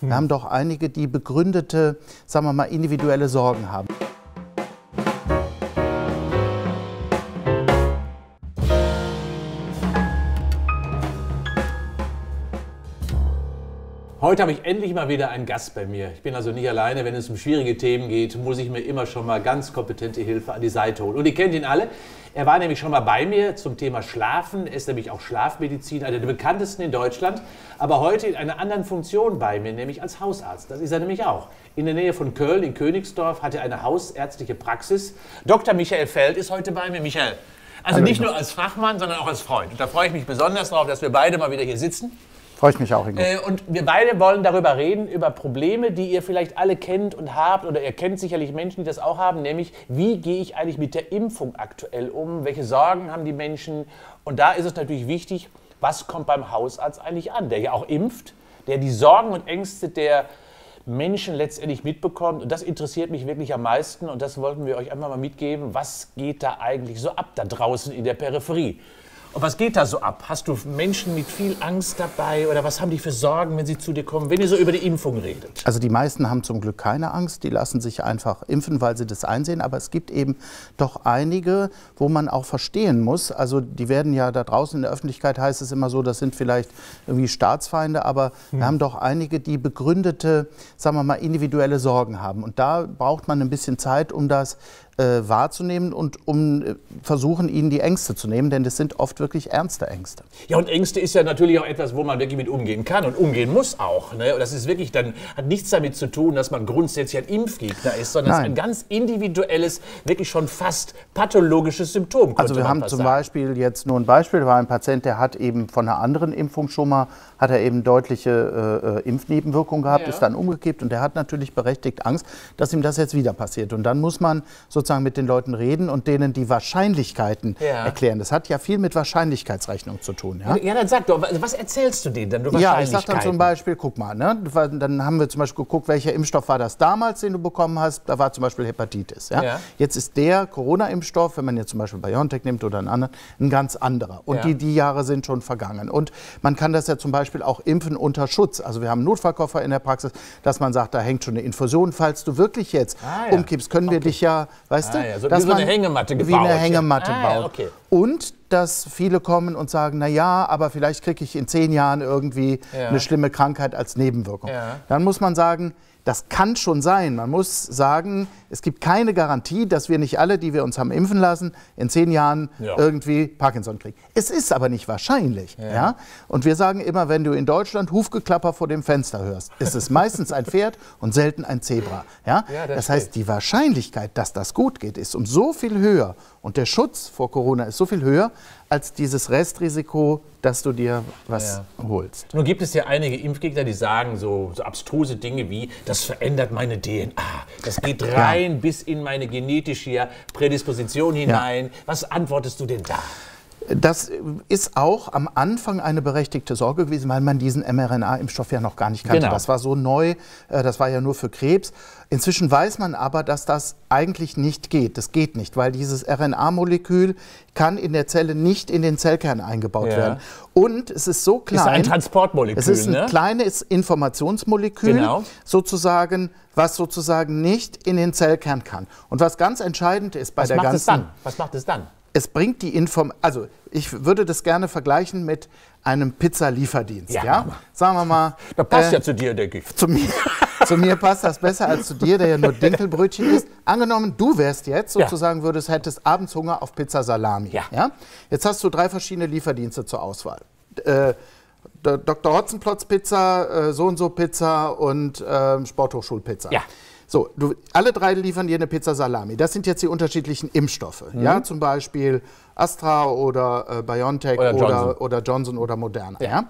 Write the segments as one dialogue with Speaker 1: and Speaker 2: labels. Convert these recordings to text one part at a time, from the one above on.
Speaker 1: Wir haben hm. doch einige, die begründete, sagen wir mal, individuelle Sorgen haben.
Speaker 2: Heute habe ich endlich mal wieder einen Gast bei mir. Ich bin also nicht alleine. Wenn es um schwierige Themen geht, muss ich mir immer schon mal ganz kompetente Hilfe an die Seite holen. Und ihr kennt ihn alle. Er war nämlich schon mal bei mir zum Thema Schlafen. Er ist nämlich auch Schlafmedizin, einer der bekanntesten in Deutschland. Aber heute in einer anderen Funktion bei mir, nämlich als Hausarzt. Das ist er nämlich auch. In der Nähe von Köln, in Königsdorf, hat er eine hausärztliche Praxis. Dr. Michael Feld ist heute bei mir. Michael, also Hallo. nicht nur als Fachmann, sondern auch als Freund. Und da freue ich mich besonders darauf, dass wir beide mal wieder hier sitzen.
Speaker 1: Freue ich mich auch, Ingo. Äh,
Speaker 2: und wir beide wollen darüber reden, über Probleme, die ihr vielleicht alle kennt und habt, oder ihr kennt sicherlich Menschen, die das auch haben, nämlich, wie gehe ich eigentlich mit der Impfung aktuell um? Welche Sorgen haben die Menschen? Und da ist es natürlich wichtig, was kommt beim Hausarzt eigentlich an, der ja auch impft, der die Sorgen und Ängste der Menschen letztendlich mitbekommt. Und das interessiert mich wirklich am meisten. Und das wollten wir euch einfach mal mitgeben. Was geht da eigentlich so ab da draußen in der Peripherie? Und was geht da so ab? Hast du Menschen mit viel Angst dabei oder was haben die für Sorgen, wenn sie zu dir kommen, wenn ihr so über die
Speaker 1: Impfung redet? Also die meisten haben zum Glück keine Angst, die lassen sich einfach impfen, weil sie das einsehen. Aber es gibt eben doch einige, wo man auch verstehen muss. Also die werden ja da draußen in der Öffentlichkeit heißt es immer so, das sind vielleicht irgendwie Staatsfeinde, aber hm. wir haben doch einige, die begründete, sagen wir mal, individuelle Sorgen haben. Und da braucht man ein bisschen Zeit, um das äh, wahrzunehmen und um äh, versuchen, ihnen die Ängste zu nehmen, denn das sind oft wirklich ernste Ängste.
Speaker 2: Ja, und Ängste ist ja natürlich auch etwas, wo man wirklich mit umgehen kann und umgehen muss auch. Ne? Und das ist wirklich dann, hat nichts damit zu tun, dass man grundsätzlich ein Impfgegner ist, sondern es ist ein ganz individuelles, wirklich schon fast pathologisches Symptom. Also wir haben zum sagen.
Speaker 1: Beispiel jetzt nur ein Beispiel, Da war ein Patient, der hat eben von einer anderen Impfung schon mal, hat er eben deutliche äh, äh Impfnebenwirkungen gehabt, ja. ist dann umgekippt und der hat natürlich berechtigt Angst, dass ihm das jetzt wieder passiert. Und dann muss man sozusagen sozusagen mit den Leuten reden und denen die Wahrscheinlichkeiten ja. erklären. Das hat ja viel mit Wahrscheinlichkeitsrechnung zu tun. Ja,
Speaker 2: ja dann sag doch, was erzählst du denen dann? Ja, ich sag dann zum
Speaker 1: Beispiel, guck mal, ne, dann haben wir zum Beispiel geguckt, welcher Impfstoff war das damals, den du bekommen hast. Da war zum Beispiel Hepatitis. Ja? ja. Jetzt ist der Corona-Impfstoff, wenn man jetzt zum Beispiel BioNTech nimmt oder einen anderen, ein ganz anderer. Und die, die Jahre sind schon vergangen. Und man kann das ja zum Beispiel auch impfen unter Schutz. Also wir haben einen Notfallkoffer in der Praxis, dass man sagt, da hängt schon eine Infusion. Falls du wirklich jetzt ah, umkippst, können okay. wir dich ja Weißt ah, du? Ja, so, dass wie so eine Hängematte gebaut. Wie eine Hängematte ah, ja. baut. okay. Und dass viele kommen und sagen, na ja, aber vielleicht kriege ich in zehn Jahren irgendwie ja. eine schlimme Krankheit als Nebenwirkung. Dann muss man sagen, das kann schon sein. Man muss sagen, es gibt keine Garantie, dass wir nicht alle, die wir uns haben impfen lassen, in zehn Jahren ja. irgendwie Parkinson kriegen. Es ist aber nicht wahrscheinlich. Ja. ja. Und wir sagen immer, wenn du in Deutschland Hufgeklapper vor dem Fenster hörst, ist es meistens ein Pferd und selten ein Zebra. Ja? ja das, das heißt, die Wahrscheinlichkeit, dass das gut geht, ist um so viel höher und der Schutz vor Corona ist so viel höher, als dieses Restrisiko, dass du dir was ja. holst.
Speaker 2: Nun gibt es ja einige Impfgegner, die sagen so, so abstruse Dinge wie, das verändert meine DNA, das geht rein ja. bis in meine genetische Prädisposition hinein. Ja. Was antwortest du denn da?
Speaker 1: Das ist auch am Anfang eine berechtigte Sorge gewesen, weil man diesen mRNA-Impfstoff ja noch gar nicht kannte. Genau. Das war so neu, äh, das war ja nur für Krebs. Inzwischen weiß man aber, dass das eigentlich nicht geht. Das geht nicht, weil dieses RNA-Molekül kann in der Zelle nicht in den Zellkern eingebaut ja. werden. Und es ist so klein. Es ist ein Transportmolekül. Es ist ein ne? kleines Informationsmolekül, genau. sozusagen, was sozusagen nicht in den Zellkern kann. Und was ganz entscheidend ist bei was der ganzen. es dann?
Speaker 2: Was macht es dann?
Speaker 1: es bringt die Inform also ich würde das gerne vergleichen mit einem Pizzalieferdienst, ja? ja? Sagen wir mal. Da passt äh, ja zu
Speaker 2: dir, denke ich.
Speaker 1: Zu mir, zu mir passt das besser als zu dir, der ja nur Dinkelbrötchen isst. Angenommen, du wärst jetzt sozusagen, würdest, hättest abends Hunger auf Pizza Salami. Ja. ja? Jetzt hast du drei verschiedene Lieferdienste zur Auswahl. Äh, Dr. Hotzenplotz Pizza, äh, so und so Pizza und äh, Pizza. Ja. So, du, alle drei liefern dir eine Pizza Salami. Das sind jetzt die unterschiedlichen Impfstoffe. Mhm. Ja, zum Beispiel Astra oder äh, BioNTech oder, oder, Johnson. oder, Johnson. oder Moderna. Ja. ja.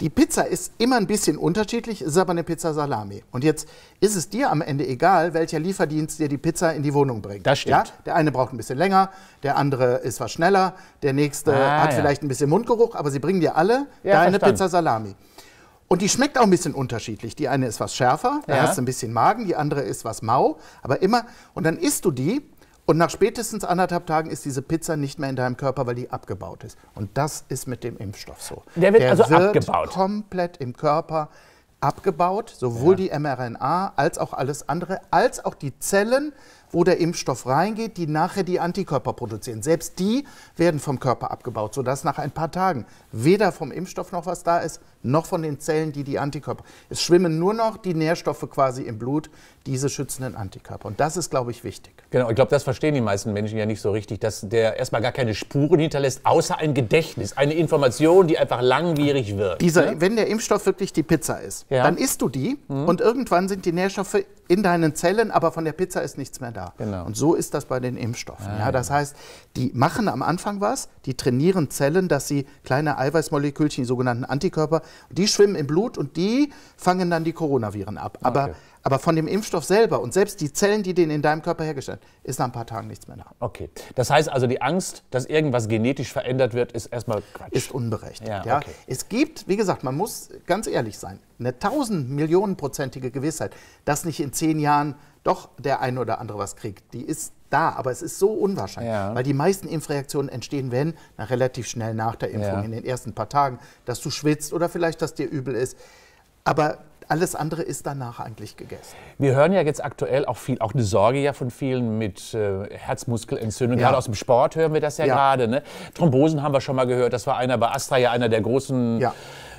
Speaker 1: Die Pizza ist immer ein bisschen unterschiedlich, ist aber eine Pizza Salami. Und jetzt ist es dir am Ende egal, welcher Lieferdienst dir die Pizza in die Wohnung bringt. Das stimmt. Ja? Der eine braucht ein bisschen länger, der andere ist was schneller, der nächste ah, hat ja. vielleicht ein bisschen Mundgeruch, aber sie bringen dir alle deine verstanden. Pizza Salami. Und die schmeckt auch ein bisschen unterschiedlich. Die eine ist was schärfer, da hast du ein bisschen Magen, die andere ist was mau, aber immer. Und dann isst du die und nach spätestens anderthalb Tagen ist diese Pizza nicht mehr in deinem Körper, weil die abgebaut ist. Und das ist mit dem Impfstoff so. Der wird Der also wird abgebaut. komplett im Körper abgebaut, sowohl ja. die mRNA als auch alles andere, als auch die Zellen wo der Impfstoff reingeht, die nachher die Antikörper produzieren. Selbst die werden vom Körper abgebaut, sodass nach ein paar Tagen weder vom Impfstoff noch was da ist, noch von den Zellen, die die Antikörper. Es schwimmen nur noch die Nährstoffe quasi im Blut, diese schützenden Antikörper. Und das ist, glaube ich, wichtig.
Speaker 2: Genau, ich glaube, das verstehen die meisten Menschen ja nicht so richtig, dass der erstmal gar keine Spuren hinterlässt, außer ein Gedächtnis, eine Information, die einfach langwierig wirkt. Dieser, ne?
Speaker 1: Wenn der Impfstoff wirklich die Pizza ist, ja. dann isst du die mhm. und irgendwann sind die Nährstoffe in deinen Zellen, aber von der Pizza ist nichts mehr da. Genau. Und so ist das bei den Impfstoffen. Ah, ja, das heißt, die machen am Anfang was, die trainieren Zellen, dass sie kleine Eiweißmolekülchen, die sogenannten Antikörper, die schwimmen im Blut und die fangen dann die Coronaviren ab. Aber okay. Aber von dem Impfstoff selber und selbst die Zellen, die den in deinem Körper hergestellt haben, ist nach ein paar Tagen nichts mehr da. Okay. Das heißt also, die Angst, dass irgendwas genetisch verändert wird, ist erstmal Quatsch. Ist unberechtigt. Ja, ja. Es gibt, wie gesagt, man muss ganz ehrlich sein, eine tausend Millionenprozentige Gewissheit, dass nicht in zehn Jahren doch der ein oder andere was kriegt. Die ist da, aber es ist so unwahrscheinlich, ja. weil die meisten Impfreaktionen entstehen, wenn, na, relativ schnell nach der Impfung, ja. in den ersten paar Tagen, dass du schwitzt oder vielleicht, dass dir übel ist. Aber alles andere ist danach eigentlich gegessen.
Speaker 2: Wir hören ja jetzt aktuell auch viel, auch eine Sorge ja von vielen mit äh, Herzmuskelentzündung. Ja. Gerade aus dem Sport hören wir das ja, ja. gerade. Ne? Thrombosen haben wir schon mal gehört. Das war einer bei Astra ja einer der großen ja.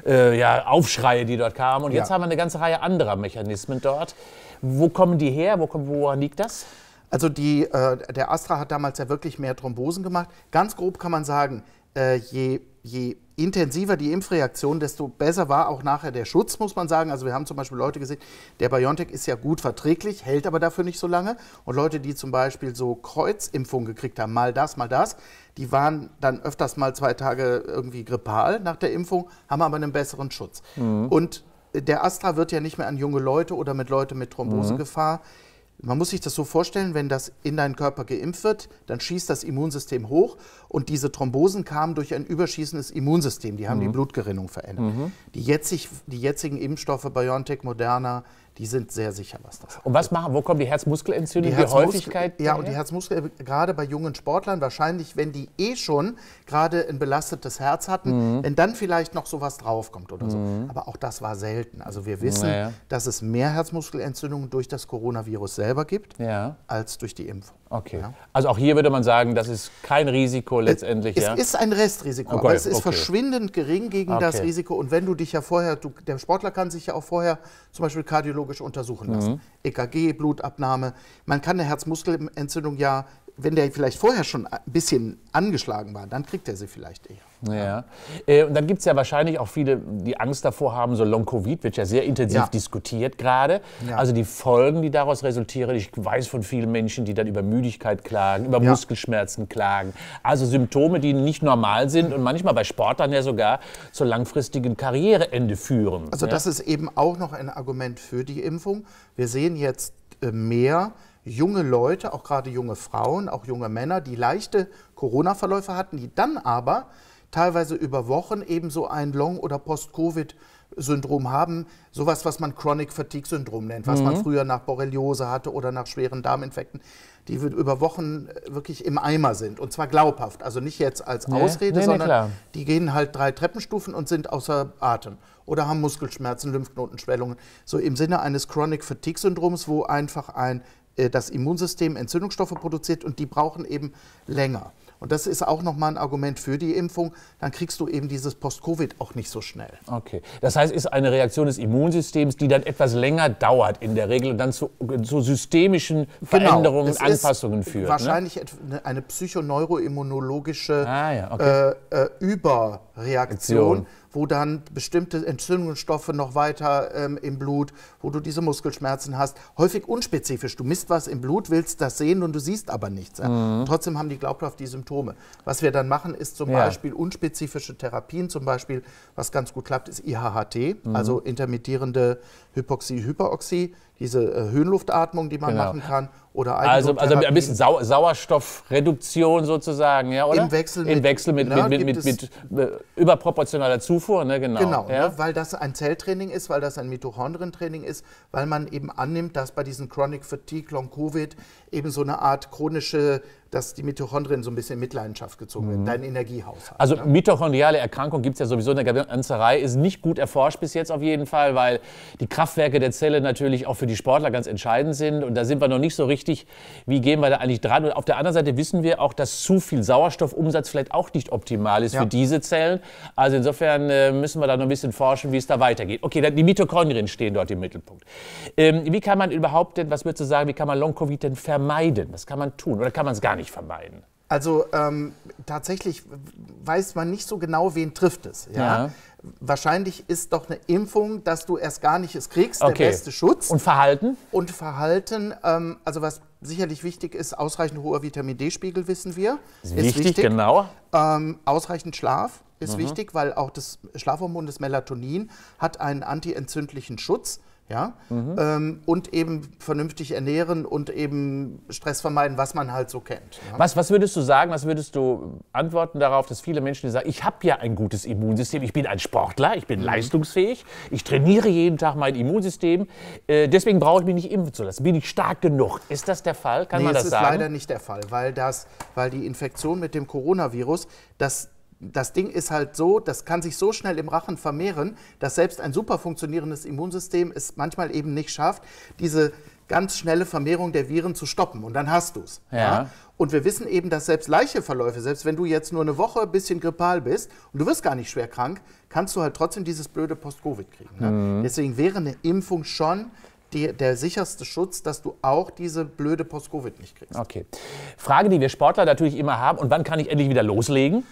Speaker 2: Äh, ja, Aufschreie, die dort kamen. Und jetzt haben wir eine ganze Reihe anderer
Speaker 1: Mechanismen dort. Wo kommen die her? Wo kommen, woran liegt das? Also die, äh, der Astra hat damals ja wirklich mehr Thrombosen gemacht. Ganz grob kann man sagen, äh, je, je intensiver die Impfreaktion, desto besser war auch nachher der Schutz, muss man sagen. Also wir haben zum Beispiel Leute gesehen, der BioNTech ist ja gut verträglich, hält aber dafür nicht so lange. Und Leute, die zum Beispiel so Kreuzimpfungen gekriegt haben, mal das, mal das, die waren dann öfters mal zwei Tage irgendwie grippal nach der Impfung, haben aber einen besseren Schutz. Mhm. Und der Astra wird ja nicht mehr an junge Leute oder mit Leuten mit Thrombosegefahr mhm man muss sich das so vorstellen, wenn das in deinen Körper geimpft wird, dann schießt das Immunsystem hoch und diese Thrombosen kamen durch ein überschießendes Immunsystem. Die haben mhm. die Blutgerinnung verändert. Mhm. Die, jetzig, die jetzigen Impfstoffe BioNTech, Moderna, die sind sehr sicher, was das Und was machen, wo kommen die Herzmuskelentzündungen, die, die Häufigkeit? Ja, daher? und die Herzmuskel, gerade bei jungen Sportlern, wahrscheinlich, wenn die eh schon gerade ein belastetes Herz hatten, mhm. wenn dann vielleicht noch sowas draufkommt oder mhm. so. Aber auch das war selten. Also wir wissen, naja. dass es mehr Herzmuskelentzündungen durch das Coronavirus selber gibt, ja. als durch die Impfung. Okay. Ja.
Speaker 2: Also auch hier würde man sagen, das ist kein Risiko äh, letztendlich. Es ja? ist ein
Speaker 1: Restrisiko, okay. aber es ist okay. verschwindend gering gegen ah, okay. das Risiko. Und wenn du dich ja vorher, du, der Sportler kann sich ja auch vorher zum Beispiel kardiologisch untersuchen lassen. Mhm. EKG, Blutabnahme. Man kann eine Herzmuskelentzündung ja, wenn der vielleicht vorher schon ein bisschen angeschlagen war, dann kriegt er sie vielleicht eher.
Speaker 2: Ja. ja. Äh, und dann gibt es ja wahrscheinlich auch viele, die Angst davor haben, so Long-Covid wird ja sehr intensiv ja. diskutiert gerade. Ja. Also die Folgen, die daraus resultieren. Ich weiß von vielen Menschen, die dann über Müdigkeit klagen, über Muskelschmerzen klagen. Also Symptome, die nicht normal sind und manchmal bei Sportlern ja
Speaker 1: sogar zu langfristigen Karriereende führen. Also das ist eben auch noch ein Argument für die Impfung. Wir sehen jetzt äh, mehr junge Leute, auch gerade junge Frauen, auch junge Männer, die leichte Corona-Verläufe hatten, die dann aber teilweise über Wochen eben so ein Long- oder Post-Covid Syndrom haben, sowas, was man Chronic Fatigue Syndrom nennt, was mhm. man früher nach Borreliose hatte oder nach schweren Darminfekten, die über Wochen äh, wirklich im Eimer sind und zwar glaubhaft, also nicht jetzt als nee. Ausrede, nee, sondern nee, die gehen halt drei Treppenstufen und sind außer Atem oder haben Muskelschmerzen, Lymphknotenschwellungen, so im Sinne eines Chronic Fatigue Syndroms, wo einfach ein äh, das Immunsystem Entzündungsstoffe produziert und die brauchen eben länger. Und das ist auch nochmal ein Argument für die Impfung. Dann kriegst du eben dieses Post-Covid auch nicht so schnell.
Speaker 2: Okay. Das heißt, es ist eine Reaktion des Immunsystems, die dann etwas länger dauert in der Regel und dann zu, zu systemischen genau. Veränderungen, genau. Anpassungen führt. Ne? Wahrscheinlich
Speaker 1: ne? eine psychoneuroimmunologische ah, ja. okay. äh, äh, Über- Reaktion, wo dann bestimmte Entzündungsstoffe noch weiter ähm, im Blut, wo du diese Muskelschmerzen hast. Häufig unspezifisch. Du misst was im Blut, willst das sehen und du siehst aber nichts. Mhm. Trotzdem haben die glaubhaft die Symptome. Was wir dann machen, ist zum ja. Beispiel unspezifische Therapien. Zum Beispiel, was ganz gut klappt, ist IHHT, mhm. also intermittierende Hypoxie, Hyperoxie, diese äh, Höhenluftatmung, die man genau. machen kann, oder also, also ein bisschen Sau
Speaker 2: Sauerstoffreduktion sozusagen, ja, oder? Im Wechsel mit, Im Wechsel mit, ne, mit, mit, mit, mit äh, überproportionaler Zufuhr, ne, genau. Genau, ne, ja? ne,
Speaker 1: weil das ein Zelltraining ist, weil das ein Mitochondrientraining ist, weil man eben annimmt, dass bei diesen Chronic Fatigue, Long Covid eben so eine Art chronische dass die Mitochondrien so ein bisschen in Mitleidenschaft gezogen werden, mhm. dein Energiehaushalt. Also ne?
Speaker 2: mitochondriale Erkrankung gibt es ja sowieso in der Ganzerei, ist nicht gut erforscht bis jetzt auf jeden Fall, weil die Kraftwerke der Zelle natürlich auch für die Sportler ganz entscheidend sind und da sind wir noch nicht so richtig, wie gehen wir da eigentlich dran. Und auf der anderen Seite wissen wir auch, dass zu viel Sauerstoffumsatz vielleicht auch nicht optimal ist ja. für diese Zellen. Also insofern äh, müssen wir da noch ein bisschen forschen, wie es da weitergeht. Okay, dann die Mitochondrien stehen dort im Mittelpunkt. Ähm, wie kann man überhaupt denn, was würdest du sagen, wie kann man Long-Covid denn vermeiden? Was kann man tun oder kann man es
Speaker 1: gar nicht? nicht vermeiden. Also ähm, tatsächlich weiß man nicht so genau, wen trifft es. Ja? ja? Wahrscheinlich ist doch eine Impfung, dass du erst gar nicht es kriegst, okay. der beste Schutz. Und Verhalten? Und Verhalten, ähm, also was sicherlich wichtig ist, ausreichend hoher Vitamin D-Spiegel wissen wir. Ist wichtig, ist wichtig. genau. Ähm, ausreichend Schlaf ist mhm. wichtig, weil auch das Schlafhormon, des Melatonin, hat einen antientzündlichen Schutz. Ja? Mhm. Ähm, und eben vernünftig ernähren und eben Stress vermeiden, was man halt so kennt. Ja? Was, was
Speaker 2: würdest du sagen, was würdest du antworten darauf, dass viele Menschen sagen, ich habe ja ein gutes Immunsystem, ich bin ein Sportler, ich bin mhm. leistungsfähig, ich trainiere jeden Tag mein Immunsystem, äh, deswegen brauche ich mich nicht impfen zu lassen, bin ich stark genug. Ist das der Fall? Kann nee, man das, sagen? das ist sagen? leider nicht
Speaker 1: der Fall, weil, das, weil die Infektion mit dem Coronavirus, das das Ding ist halt so, das kann sich so schnell im Rachen vermehren, dass selbst ein super funktionierendes Immunsystem es manchmal eben nicht schafft, diese ganz schnelle Vermehrung der Viren zu stoppen. Und dann hast du es. Ja. ja. Und wir wissen eben, dass selbst leiche Verläufe, selbst wenn du jetzt nur eine Woche ein bisschen grippal bist und du wirst gar nicht schwer krank, kannst du halt trotzdem dieses blöde Post-Covid kriegen. Ne? Mhm. Deswegen wäre eine Impfung schon die, der sicherste Schutz, dass du auch diese blöde Post-Covid nicht kriegst. Okay. Frage,
Speaker 2: die wir Sportler natürlich immer haben, und wann kann ich endlich wieder loslegen?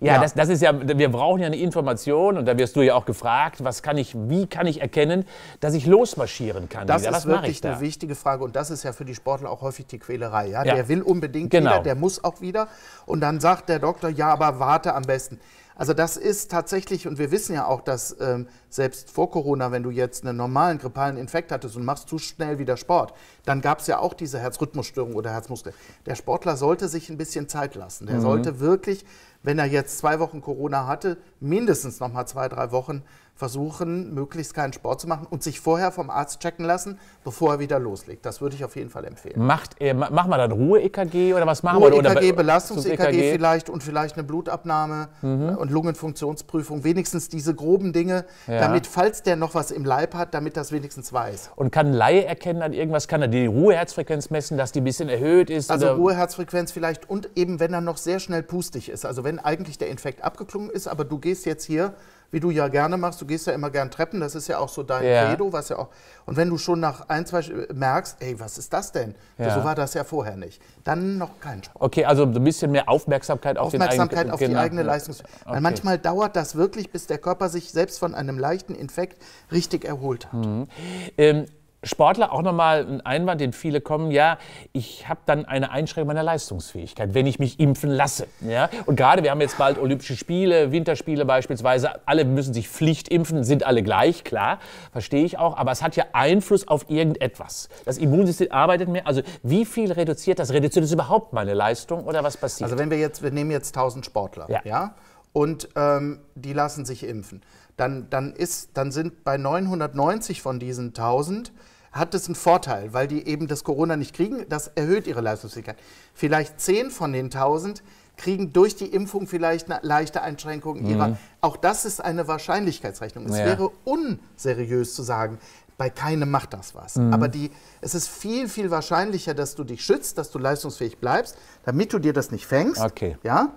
Speaker 2: Ja, ja. Das, das, ist ja, wir brauchen ja eine Information und da wirst du ja auch gefragt, was kann ich, wie kann ich erkennen, dass ich losmarschieren
Speaker 1: kann? Das wieder? ist was wirklich eine wichtige Frage und das ist ja für die Sportler auch häufig die Quälerei. Ja? ja. Der will unbedingt genau. wieder, der muss auch wieder und dann sagt der Doktor, ja, aber warte am besten. Also das ist tatsächlich, und wir wissen ja auch, dass ähm, selbst vor Corona, wenn du jetzt einen normalen grippalen Infekt hattest und machst zu schnell wieder Sport, dann gab es ja auch diese Herzrhythmusstörung oder Herzmuskel. Der Sportler sollte sich ein bisschen Zeit lassen. Der mhm. sollte wirklich, wenn er jetzt zwei Wochen Corona hatte, mindestens nochmal zwei, drei Wochen versuchen, möglichst keinen Sport zu machen und sich vorher vom Arzt checken lassen, bevor er wieder loslegt. Das würde ich auf jeden Fall empfehlen. Macht, äh, mach mal dann Ruhe-EKG oder was
Speaker 2: machen wir? Ruhe-EKG, Belastungs-EKG
Speaker 1: vielleicht und vielleicht eine Blutabnahme mhm. Äh, und Lungenfunktionsprüfung. Wenigstens diese groben Dinge, ja. damit, falls der noch was im Leib hat, damit das wenigstens weiß. Und
Speaker 2: kann Laie erkennen an irgendwas? Kann er die Ruheherzfrequenz messen, dass die ein bisschen erhöht ist? Also
Speaker 1: Ruheherzfrequenz vielleicht und eben, wenn er noch sehr schnell pustig ist. Also wenn eigentlich der Infekt abgeklungen ist, aber du gehst jetzt hier wie du ja gerne machst, du gehst ja immer gern Treppen, das ist ja auch so dein ja. Credo, was ja auch. Und wenn du schon nach ein, zwei merkst, ey, was ist das denn? Ja. So war das ja vorher nicht. Dann noch kein
Speaker 2: Sport. Okay, also ein bisschen mehr Aufmerksamkeit auf Aufmerksamkeit den auf die genau. eigene Leistung. Weil okay. manchmal
Speaker 1: dauert das wirklich, bis der Körper sich selbst von einem leichten Infekt richtig erholt hat. Mhm. Ähm,
Speaker 2: Sportler auch nochmal ein Einwand, den viele kommen, ja, ich habe dann eine Einschränkung meiner Leistungsfähigkeit, wenn ich mich impfen lasse. Ja? Und gerade, wir haben jetzt bald Olympische Spiele, Winterspiele beispielsweise, alle müssen sich Pflicht impfen, sind alle gleich, klar, verstehe ich auch, aber es hat ja Einfluss auf irgendetwas. Das Immunsystem arbeitet mehr, also wie viel reduziert das? Reduziert das überhaupt meine
Speaker 1: Leistung oder was passiert? Also wenn wir jetzt, wir nehmen jetzt 1000 Sportler, ja, ja? und ähm, die lassen sich impfen dann, dann, ist, dann sind bei 990 von diesen 1000 hat es einen Vorteil, weil die eben das Corona nicht kriegen. Das erhöht ihre Leistungsfähigkeit. Vielleicht 10 von den 1000 kriegen durch die Impfung vielleicht eine leichte Einschränkung mhm. ihrer. Auch das ist eine Wahrscheinlichkeitsrechnung. Es ja. wäre unseriös zu sagen, bei keinem macht das was. Mhm. Aber die, es ist viel, viel wahrscheinlicher, dass du dich schützt, dass du leistungsfähig bleibst, damit du dir das nicht fängst. Okay. Ja?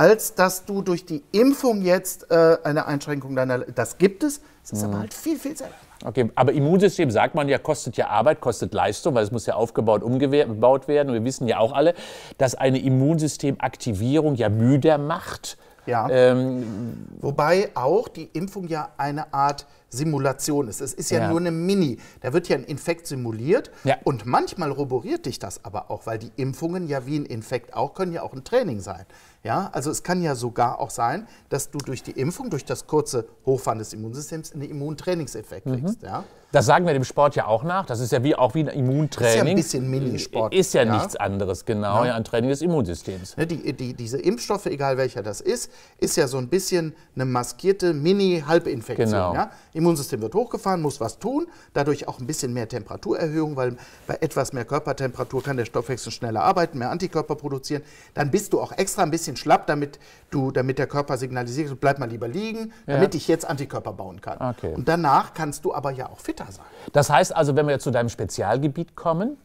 Speaker 1: als dass du durch die Impfung jetzt äh, eine Einschränkung deiner. Das gibt es, es ist mhm. aber halt viel, viel seltener. Okay, aber Immunsystem sagt man
Speaker 2: ja, kostet ja Arbeit, kostet Leistung, weil es muss ja aufgebaut, umgebaut werden. Und wir wissen ja auch alle, dass eine Immunsystemaktivierung
Speaker 1: ja müder macht. Ja. Ähm, Wobei auch die Impfung ja eine Art Simulation ist. Es ist ja, ja, nur eine Mini. Da wird ja ein Infekt simuliert ja. und manchmal roboriert dich das aber auch, weil die Impfungen ja wie ein Infekt auch können ja auch ein Training sein. Ja, also es kann ja sogar auch sein, dass du durch die Impfung, durch das kurze Hochfahren des Immunsystems, einen Immuntrainingseffekt mhm. kriegst. Ja? Das sagen wir dem Sport ja auch nach. Das ist ja wie, auch wie ein Immuntraining. Ist ja ein bisschen Minisport. Ist ja, ja, nichts anderes, genau. Ja. ein Training des Immunsystems. Ne, die, die, diese Impfstoffe, egal welcher das ist, ist ja so ein bisschen eine maskierte Mini-Halbinfektion. Genau. Ja? Immunsystem wird hochgefahren, muss was tun, dadurch auch ein bisschen mehr Temperaturerhöhung, weil bei etwas mehr Körpertemperatur kann der Stoffwechsel schneller arbeiten, mehr Antikörper produzieren. Dann bist du auch extra ein bisschen bisschen schlapp, damit, du, damit der Körper signalisiert, bleib mal lieber liegen, ja. damit ich jetzt Antikörper bauen kann. Okay. Und danach kannst du aber ja auch fitter sein. Das heißt also,
Speaker 2: wenn wir jetzt zu deinem Spezialgebiet kommen,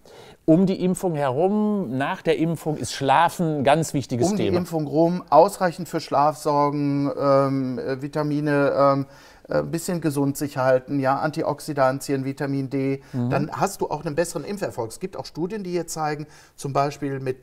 Speaker 2: um die Impfung herum, nach der Impfung ist Schlafen ein ganz wichtiges um Thema. Um die Impfung
Speaker 1: herum, ausreichend für Schlaf sorgen, ähm, äh, Vitamine. Ähm, äh, ein bisschen gesund sich halten, ja, Antioxidantien, Vitamin D, mhm. dann hast du auch einen besseren Impferfolg. Es gibt auch Studien, die hier zeigen, zum Beispiel mit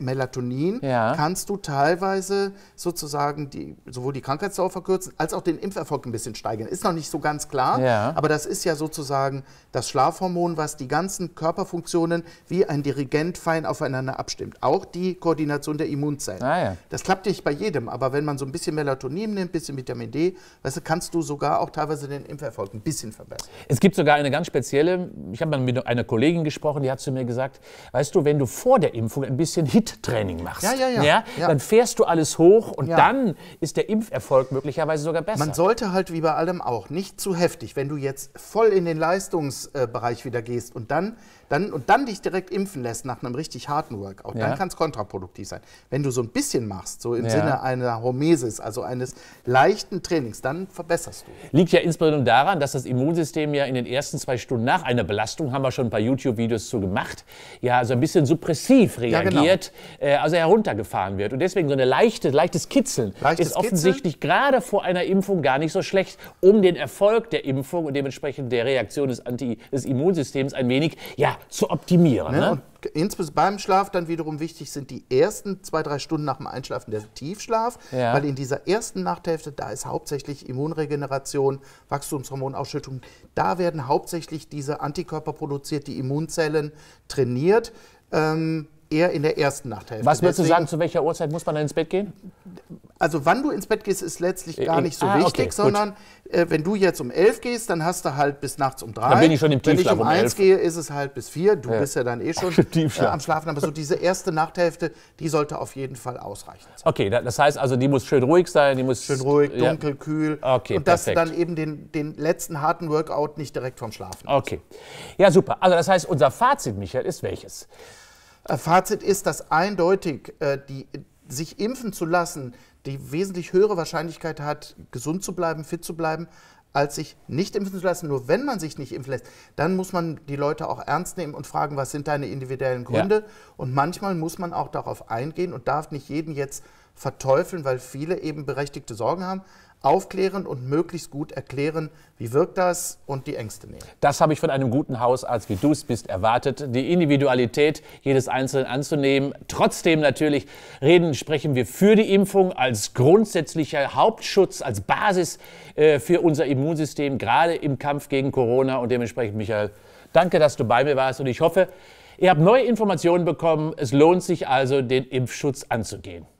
Speaker 1: Melatonin ja. kannst du teilweise sozusagen die, sowohl die Krankheitsdauer verkürzen, als auch den Impferfolg ein bisschen steigern. Ist noch nicht so ganz klar, ja. aber das ist ja sozusagen das Schlafhormon, was die ganzen Körperfunktionen wie ein Dirigent fein aufeinander abstimmt. Auch die Koordination der Immunzellen. Ah, ja. Das klappt nicht bei jedem, aber wenn man so ein bisschen Melatonin nimmt, ein bisschen Vitamin D, weißt du, kannst du sogar sogar auch teilweise den Impferfolg ein bisschen verbessern.
Speaker 2: Es gibt sogar eine ganz spezielle, ich habe mal mit einer Kollegin gesprochen, die hat zu mir gesagt, weißt du, wenn du vor der Impfung ein bisschen HIT-Training
Speaker 1: machst, ja, ja, ja, ja, dann fährst du alles hoch und dann ist der Impferfolg möglicherweise sogar besser. Man sollte halt wie bei allem auch nicht zu heftig, wenn du jetzt voll in den Leistungsbereich wieder gehst und dann, dann, und dann dich direkt impfen lässt nach einem richtig harten Workout, dann kann es kontraproduktiv sein. Wenn du so ein bisschen machst, so im Sinne einer Homesis, also eines leichten Trainings, dann verbesserst du.
Speaker 2: Liegt ja insbesondere daran, dass das Immunsystem ja in den ersten zwei Stunden nach einer Belastung, haben wir schon ein paar YouTube-Videos zu gemacht, ja so ein bisschen suppressiv reagiert, ja, genau. äh, also heruntergefahren wird. Und deswegen so ein leichte, leichtes Kitzeln leichtes ist offensichtlich Kitzeln? gerade vor einer Impfung gar nicht so schlecht, um den Erfolg der Impfung und dementsprechend der Reaktion des, Anti des Immunsystems ein wenig ja, zu optimieren. Ne? Ne?
Speaker 1: insbesondere beim Schlaf dann wiederum wichtig sind die ersten zwei, drei Stunden nach dem Einschlafen der Tiefschlaf, ja. weil in dieser ersten Nachthälfte, da ist hauptsächlich Immunregeneration, Wachstumshormonausschüttung, da werden hauptsächlich diese Antikörper produziert, die Immunzellen trainiert. Ähm, eher in der ersten Nachthälfte. Was würdest du sagen, zu welcher Uhrzeit muss man dann ins Bett gehen? Also wann du ins Bett gehst, ist letztlich gar äh, nicht so ah, wichtig, okay, sondern äh, wenn du jetzt um elf gehst, dann hast du halt bis nachts um drei. Dann bin ich schon im Tiefschlaf Wenn ich um, um eins elf. gehe, ist es halt bis vier. Du ja. bist ja dann eh schon äh, am Schlafen. Aber so diese erste Nachthälfte, die sollte auf jeden Fall ausreichen.
Speaker 2: Sein. Okay, das heißt also, die muss schön ruhig sein. Die muss schön ruhig, dunkel, ja. kühl. Okay, und dass du dann
Speaker 1: eben den, den letzten harten Workout nicht direkt vom Schlafen
Speaker 2: Okay. Hast.
Speaker 1: Ja, super. Also das heißt, unser Fazit, Michael, ist welches? Äh, Fazit ist, dass eindeutig äh, die, sich impfen zu lassen die wesentlich höhere Wahrscheinlichkeit hat, gesund zu bleiben, fit zu bleiben, als sich nicht impfen zu lassen. Nur wenn man sich nicht impfen lässt, dann muss man die Leute auch ernst nehmen und fragen, was sind deine individuellen Gründe? Ja. Und manchmal muss man auch darauf eingehen und darf nicht jeden jetzt verteufeln, weil viele eben berechtigte Sorgen haben aufklären und möglichst gut erklären, wie wirkt das und die Ängste nehmen. Das habe ich von einem guten
Speaker 2: Hausarzt, wie du es bist, erwartet. Die Individualität jedes Einzelnen anzunehmen. Trotzdem natürlich reden, sprechen wir für die Impfung als grundsätzlicher Hauptschutz, als Basis äh, für unser Immunsystem, gerade im Kampf gegen Corona. Und dementsprechend, Michael, danke, dass du bei mir warst und ich hoffe, ihr habt neue Informationen bekommen. Es lohnt sich also, den
Speaker 1: Impfschutz anzugehen.